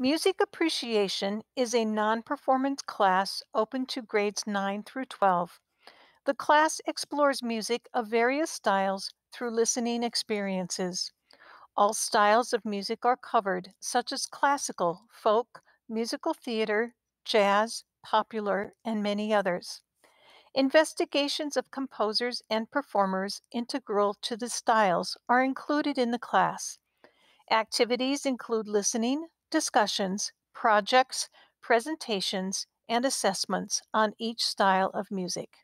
Music Appreciation is a non performance class open to grades 9 through 12. The class explores music of various styles through listening experiences. All styles of music are covered, such as classical, folk, musical theater, jazz, popular, and many others. Investigations of composers and performers integral to the styles are included in the class. Activities include listening, discussions, projects, presentations, and assessments on each style of music.